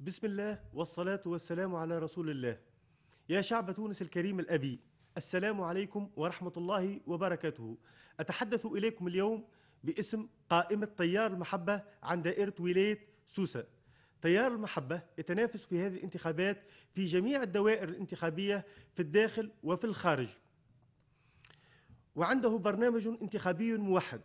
بسم الله والصلاة والسلام على رسول الله يا شعب تونس الكريم الأبي السلام عليكم ورحمة الله وبركاته أتحدث إليكم اليوم باسم قائمة تيار المحبة عن دائرة ولاية سوسة تيار المحبة يتنافس في هذه الانتخابات في جميع الدوائر الانتخابية في الداخل وفي الخارج وعنده برنامج انتخابي موحد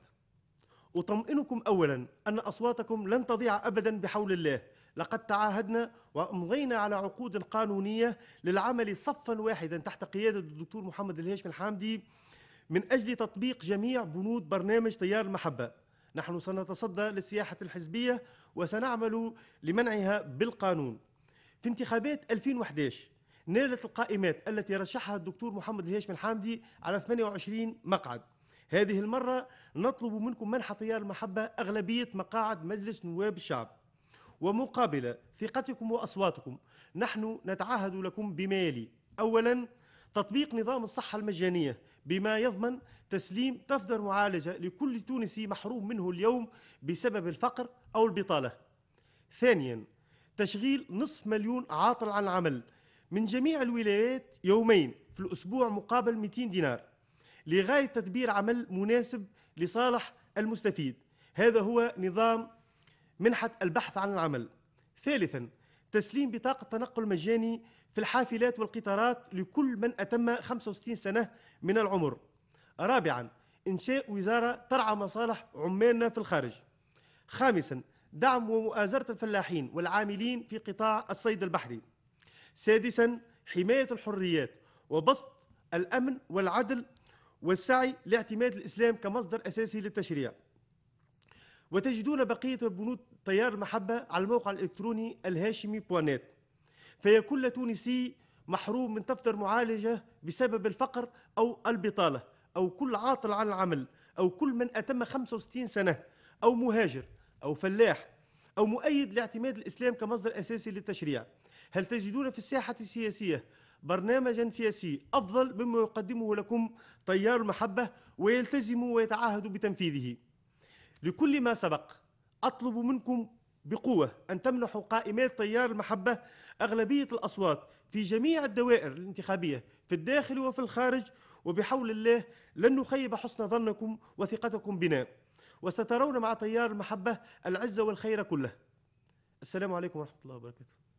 أطمئنكم أولا أن أصواتكم لن تضيع أبدا بحول الله لقد تعاهدنا وامضينا على عقود قانونيه للعمل صفا واحدا تحت قياده الدكتور محمد الهاشم الحامدي من اجل تطبيق جميع بنود برنامج تيار المحبه نحن سنتصدى للسياحه الحزبيه وسنعمل لمنعها بالقانون في انتخابات 2011 نالت القائمات التي رشحها الدكتور محمد الهاشم الحامدي على 28 مقعد هذه المرة نطلب منكم منح تيار المحبة أغلبية مقاعد مجلس نواب الشعب ومقابل ثقتكم وأصواتكم نحن نتعهد لكم بما يلي أولا تطبيق نظام الصحة المجانية بما يضمن تسليم تفدر معالجة لكل تونسي محروم منه اليوم بسبب الفقر أو البطالة ثانيا تشغيل نصف مليون عاطل عن العمل من جميع الولايات يومين في الأسبوع مقابل 200 دينار لغاية تدبير عمل مناسب لصالح المستفيد هذا هو نظام منحة البحث عن العمل ثالثا تسليم بطاقة تنقل مجاني في الحافلات والقطارات لكل من أتم 65 سنة من العمر رابعا إنشاء وزارة ترعى مصالح عمالنا في الخارج خامسا دعم ومؤازرة الفلاحين والعاملين في قطاع الصيد البحري سادسا حماية الحريات وبسط الأمن والعدل والسعي لاعتماد الإسلام كمصدر أساسي للتشريع وتجدون بقية بنود تيار المحبة على الموقع الإلكتروني الهاشمي بوانات كل تونسي محروم من تفتر معالجة بسبب الفقر أو البطالة أو كل عاطل عن العمل أو كل من أتم 65 سنة أو مهاجر أو فلاح أو مؤيد لاعتماد الإسلام كمصدر أساسي للتشريع هل تجدون في الساحة السياسية برنامجا سياسي أفضل مما يقدمه لكم تيار المحبة ويلتزم ويتعهد بتنفيذه لكل ما سبق أطلب منكم بقوة أن تمنحوا قائمات تيار المحبة أغلبية الأصوات في جميع الدوائر الانتخابية في الداخل وفي الخارج وبحول الله لن نخيب حسن ظنكم وثقتكم بنا وسترون مع تيار المحبة العزة والخير كله السلام عليكم ورحمة الله وبركاته